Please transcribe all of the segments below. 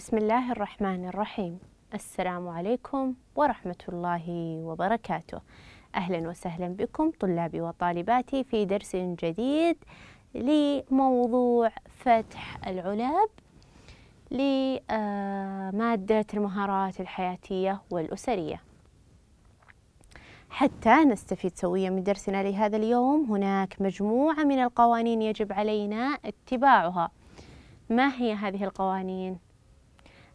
بسم الله الرحمن الرحيم السلام عليكم ورحمة الله وبركاته أهلا وسهلا بكم طلابي وطالباتي في درس جديد لموضوع فتح العلاب لمادة المهارات الحياتية والأسرية حتى نستفيد سويا من درسنا لهذا اليوم هناك مجموعة من القوانين يجب علينا اتباعها ما هي هذه القوانين؟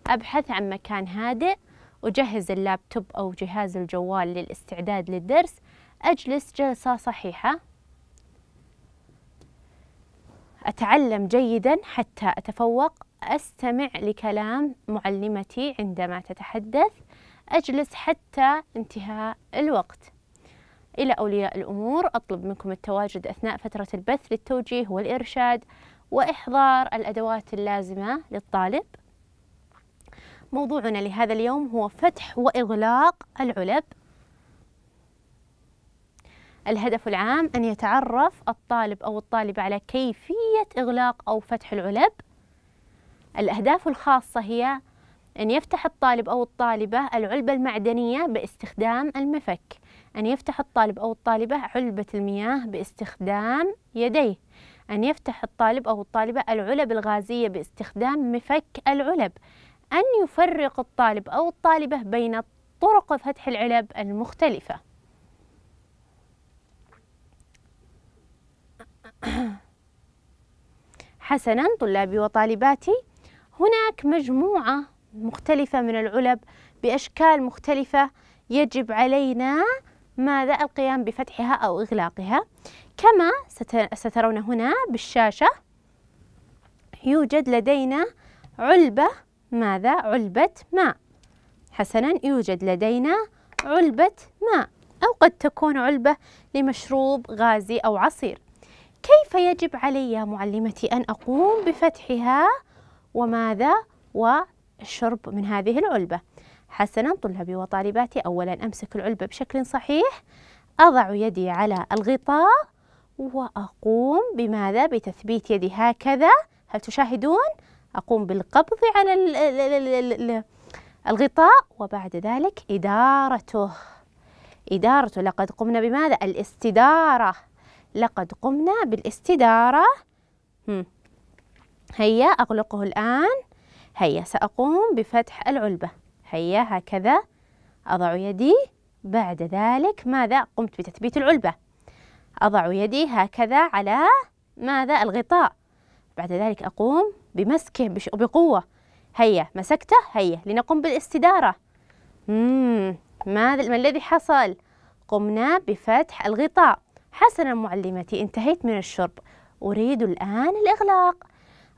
أبحث عن مكان هادئ أجهز اللابتوب أو جهاز الجوال للاستعداد للدرس أجلس جلسة صحيحة أتعلم جيدا حتى أتفوق أستمع لكلام معلمتي عندما تتحدث أجلس حتى انتهاء الوقت إلى أولياء الأمور أطلب منكم التواجد أثناء فترة البث للتوجيه والإرشاد وإحضار الأدوات اللازمة للطالب موضوعنا لهذا اليوم هو فتح وإغلاق العلب الهدف العام أن يتعرف الطالب أو الطالبة على كيفية إغلاق أو فتح العلب الأهداف الخاصة هي أن يفتح الطالب أو الطالبة العلبة المعدنية باستخدام المفك أن يفتح الطالب أو الطالبة علبة المياه باستخدام يديه أن يفتح الطالب أو الطالبة العلب الغازية باستخدام مفك العلب أن يفرق الطالب أو الطالبة بين طرق فتح العلب المختلفة حسنا طلابي وطالباتي هناك مجموعة مختلفة من العلب بأشكال مختلفة يجب علينا ماذا القيام بفتحها أو إغلاقها كما سترون هنا بالشاشة يوجد لدينا علبة ماذا؟ علبة ماء حسنا يوجد لدينا علبة ماء أو قد تكون علبة لمشروب غازي أو عصير كيف يجب علي يا معلمتي أن أقوم بفتحها وماذا والشرب من هذه العلبة حسنا طلابي وطالباتي أولا أمسك العلبة بشكل صحيح أضع يدي على الغطاء وأقوم بماذا بتثبيت يدي هكذا هل تشاهدون أقوم بالقبض على الغطاء وبعد ذلك إدارته إدارته لقد قمنا بماذا؟ الاستدارة لقد قمنا بالاستدارة هيا أغلقه الآن هيا سأقوم بفتح العلبة هيا هكذا أضع يدي بعد ذلك ماذا قمت بتثبيت العلبة أضع يدي هكذا على ماذا الغطاء بعد ذلك أقوم بمسكه بقوة هيا مسكته هيا لنقم بالاستدارة مم. ماذا ما الذي حصل؟ قمنا بفتح الغطاء حسنا معلمتي انتهيت من الشرب أريد الآن الإغلاق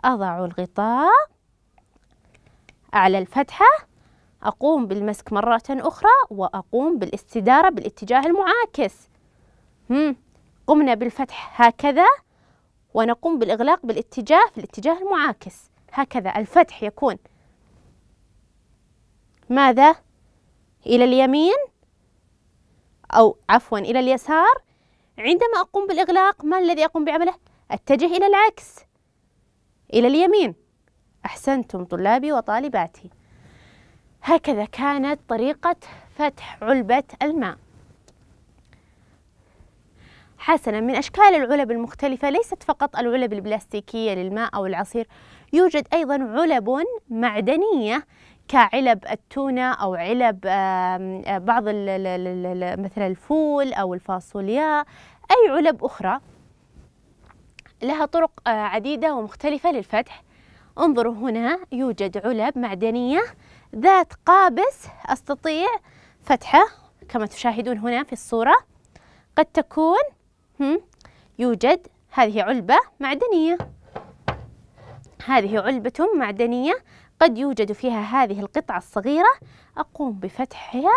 أضع الغطاء على الفتحة أقوم بالمسك مرة أخرى وأقوم بالاستدارة بالاتجاه المعاكس مم. قمنا بالفتح هكذا ونقوم بالإغلاق بالاتجاه في الاتجاه المعاكس هكذا الفتح يكون ماذا؟ إلى اليمين أو عفوا إلى اليسار عندما أقوم بالإغلاق ما الذي أقوم بعمله؟ أتجه إلى العكس إلى اليمين أحسنتم طلابي وطالباتي هكذا كانت طريقة فتح علبة الماء حسنا من أشكال العلب المختلفة ليست فقط العلب البلاستيكية للماء أو العصير يوجد أيضا علب معدنية كعلب التونة أو علب آه، بعض مثلا الفول أو الفاصولياء أي علب أخرى لها طرق آه، عديدة ومختلفة للفتح انظروا هنا يوجد علب معدنية ذات قابس أستطيع فتحه كما تشاهدون هنا في الصورة قد تكون هم؟ يوجد هذه علبة معدنية هذه علبة معدنية قد يوجد فيها هذه القطعة الصغيرة أقوم بفتحها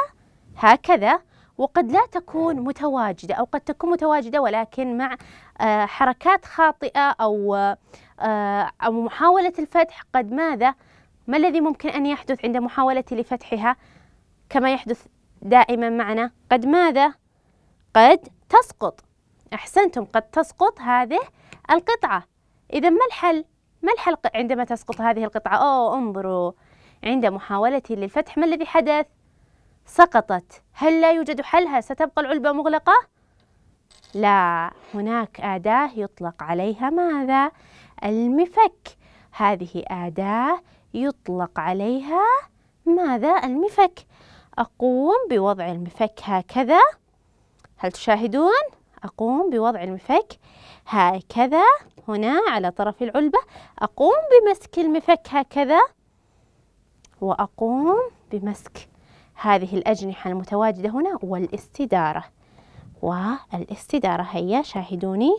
هكذا وقد لا تكون متواجدة أو قد تكون متواجدة ولكن مع آه، حركات خاطئة أو آه، أو محاولة الفتح قد ماذا ما الذي ممكن أن يحدث عند محاولتي لفتحها كما يحدث دائما معنا قد ماذا قد تسقط أحسنتم قد تسقط هذه القطعة إذا ما الحل؟ ما الحل عندما تسقط هذه القطعة؟ أوه انظروا عند محاولتي للفتح ما الذي حدث؟ سقطت هل لا يوجد حلها؟ ستبقى العلبة مغلقة؟ لا هناك أداة يطلق عليها ماذا؟ المفك هذه أداة يطلق عليها ماذا؟ المفك أقوم بوضع المفك هكذا هل تشاهدون؟ أقوم بوضع المفك هكذا هنا على طرف العلبة أقوم بمسك المفك هكذا وأقوم بمسك هذه الأجنحة المتواجدة هنا والاستدارة والاستدارة هيا شاهدوني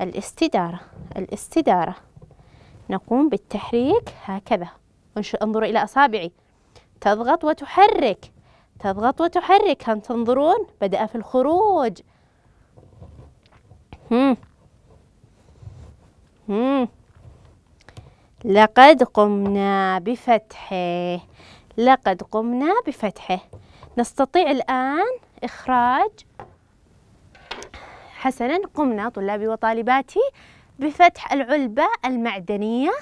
الاستدارة الاستدارة نقوم بالتحريك هكذا انظروا إلى أصابعي تضغط وتحرك تضغط وتحرك هم تنظرون بدأ في الخروج هم. هم. لقد قمنا بفتحه لقد قمنا بفتحه نستطيع الآن إخراج حسنا قمنا طلابي وطالباتي بفتح العلبة المعدنية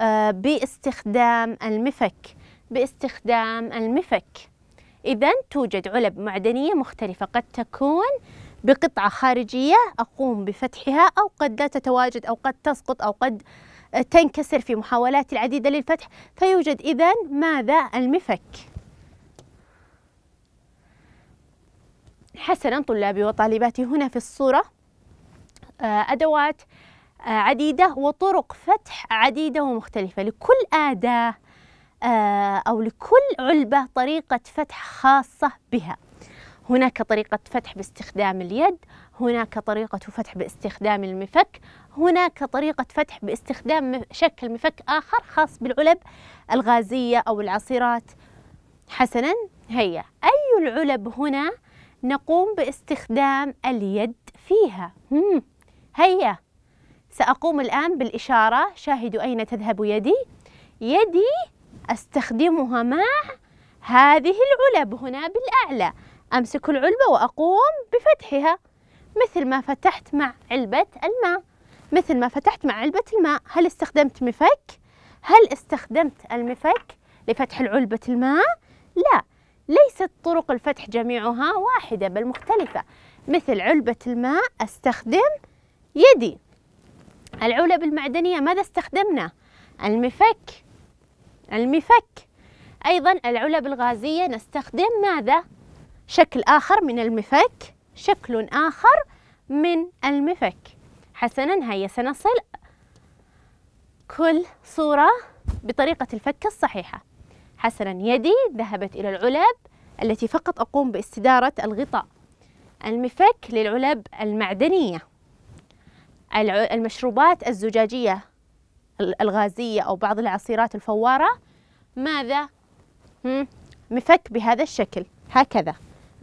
آه، باستخدام المفك باستخدام المفك إذا توجد علب معدنية مختلفة قد تكون بقطعة خارجية أقوم بفتحها أو قد لا تتواجد أو قد تسقط أو قد تنكسر في محاولاتي العديدة للفتح فيوجد إذا ماذا المفك حسنا طلابي وطالباتي هنا في الصورة آه، أدوات آه، عديدة وطرق فتح عديدة ومختلفة لكل أداة آه، أو لكل علبة طريقة فتح خاصة بها هناك طريقة فتح باستخدام اليد هناك طريقة فتح باستخدام المفك هناك طريقة فتح باستخدام شكل مفك آخر خاص بالعلب الغازية أو العصيرات حسنا هيا أي العلب هنا نقوم باستخدام اليد فيها هيا سأقوم الآن بالإشارة شاهدوا أين تذهب يدي يدي أستخدمها مع هذه العلب هنا بالأعلى أمسك العلبة وأقوم بفتحها مثل ما فتحت مع علبة الماء مثل ما فتحت مع علبة الماء هل استخدمت مفك؟ هل استخدمت المفك لفتح العلبه الماء؟ لا ليست طرق الفتح جميعها واحدة بل مختلفة مثل علبة الماء أستخدم يدي العلب المعدنية ماذا استخدمنا؟ المفك المفك أيضا العلب الغازية نستخدم ماذا؟ شكل آخر من المفك شكل آخر من المفك حسنا هيا سنصل كل صورة بطريقة الفك الصحيحة حسنا يدي ذهبت إلى العلب التي فقط أقوم باستدارة الغطاء المفك للعلب المعدنية المشروبات الزجاجية الغازية أو بعض العصيرات الفوارة ماذا؟ مفك بهذا الشكل هكذا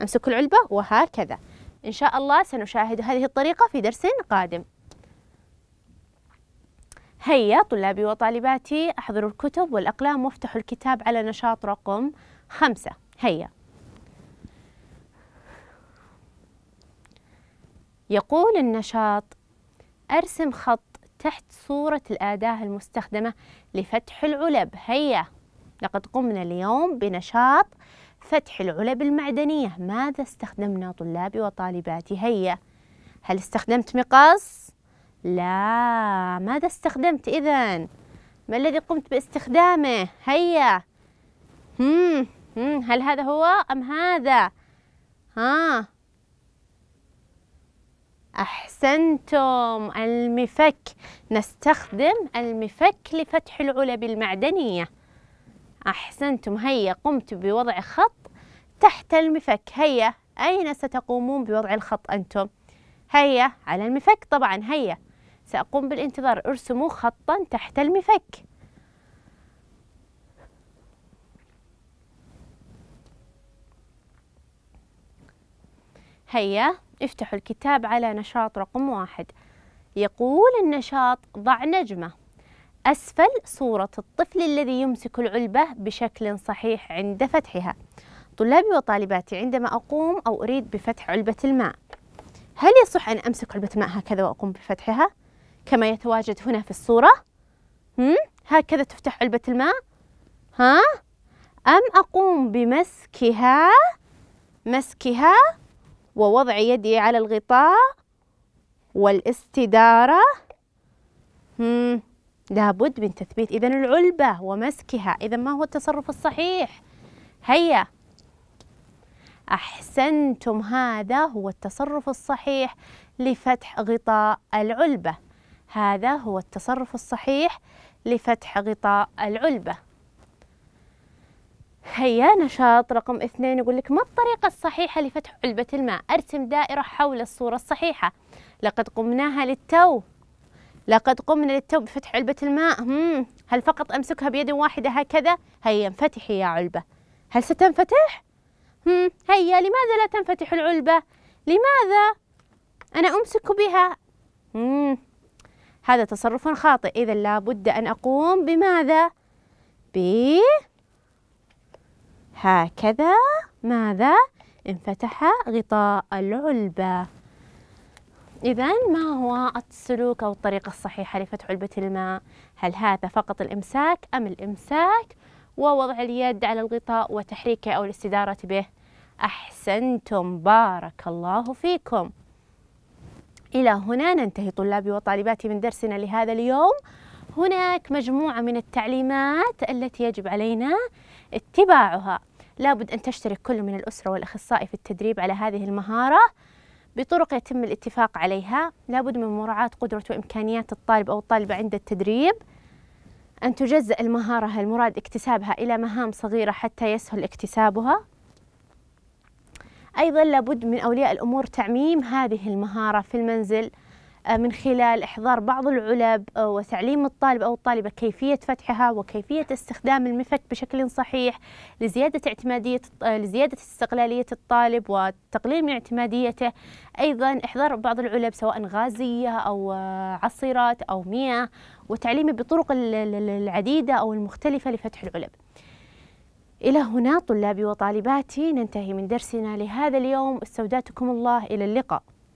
أمسك العلبة وهكذا إن شاء الله سنشاهد هذه الطريقة في درس قادم هيا طلابي وطالباتي احضروا الكتب والأقلام وافتحوا الكتاب على نشاط رقم خمسة هيا يقول النشاط أرسم خط تحت صورة الأداة المستخدمة لفتح العلب هيا لقد قمنا اليوم بنشاط فتح العلب المعدنية ماذا استخدمنا طلابي وطالباتي هيا هل استخدمت مقص؟ لا ماذا استخدمت إذا؟ ما الذي قمت باستخدامه؟ هيا هم هل هذا هو أم هذا؟ ها أحسنتم المفك نستخدم المفك لفتح العلب المعدنية أحسنتم هيا قمت بوضع خط تحت المفك هيا أين ستقومون بوضع الخط أنتم؟ هيا على المفك طبعا هيا سأقوم بالانتظار ارسموا خطا تحت المفك هيا افتحوا الكتاب على نشاط رقم واحد يقول النشاط ضع نجمة أسفل صورة الطفل الذي يمسك العلبة بشكل صحيح عند فتحها طلابي وطالباتي عندما أقوم أو أريد بفتح علبة الماء هل يصح أن أمسك علبة ماء هكذا وأقوم بفتحها كما يتواجد هنا في الصورة؟ هم؟ هكذا تفتح علبة الماء؟ ها؟ أم أقوم بمسكها مسكها ووضع يدي على الغطاء والاستدارة هم لابد من تثبيت إذا العلبة ومسكها إذا ما هو التصرف الصحيح هيا أحسنتم هذا هو التصرف الصحيح لفتح غطاء العلبة هذا هو التصرف الصحيح لفتح غطاء العلبة هيا نشاط رقم اثنين يقول لك ما الطريقة الصحيحة لفتح علبة الماء أرسم دائرة حول الصورة الصحيحة لقد قمناها للتو لقد قمنا للتو بفتح علبة الماء هم. هل فقط أمسكها بيد واحدة هكذا هيا انفتحي يا علبة هل ستنفتح؟ هم. هيا لماذا لا تنفتح العلبة؟ لماذا؟ أنا أمسك بها هم. هذا تصرف خاطئ إذا لابد أن أقوم بماذا؟ ب هكذا ماذا انفتح غطاء العلبة إذا ما هو السلوك أو الطريقة الصحيحة لفتح علبة الماء هل هذا فقط الإمساك أم الإمساك ووضع اليد على الغطاء وتحريكه أو الاستدارة به أحسنتم بارك الله فيكم إلى هنا ننتهي طلابي وطالباتي من درسنا لهذا اليوم هناك مجموعة من التعليمات التي يجب علينا اتباعها لابد أن تشترك كل من الأسرة والأخصائي في التدريب على هذه المهارة بطرق يتم الاتفاق عليها لابد من مراعاة قدرة وإمكانيات الطالب أو الطالبة عند التدريب أن تجزأ المهارة المراد اكتسابها إلى مهام صغيرة حتى يسهل اكتسابها أيضا لابد من أولياء الأمور تعميم هذه المهارة في المنزل آه، من خلال إحضار بعض العلب آه، وتعليم الطالب أو الطالبة كيفية فتحها وكيفية استخدام المفك بشكل صحيح لزيادة اعتمادية آه، لزيادة استقلالية الطالب وتقليل من اعتماديته أيضا إحضار بعض العلب سواء غازية أو عصيرات أو مياه وتعليمه بطرق العديدة أو المختلفة لفتح العلب إلى هنا طلابي وطالباتي ننتهي من درسنا لهذا اليوم استودعتكم الله إلى اللقاء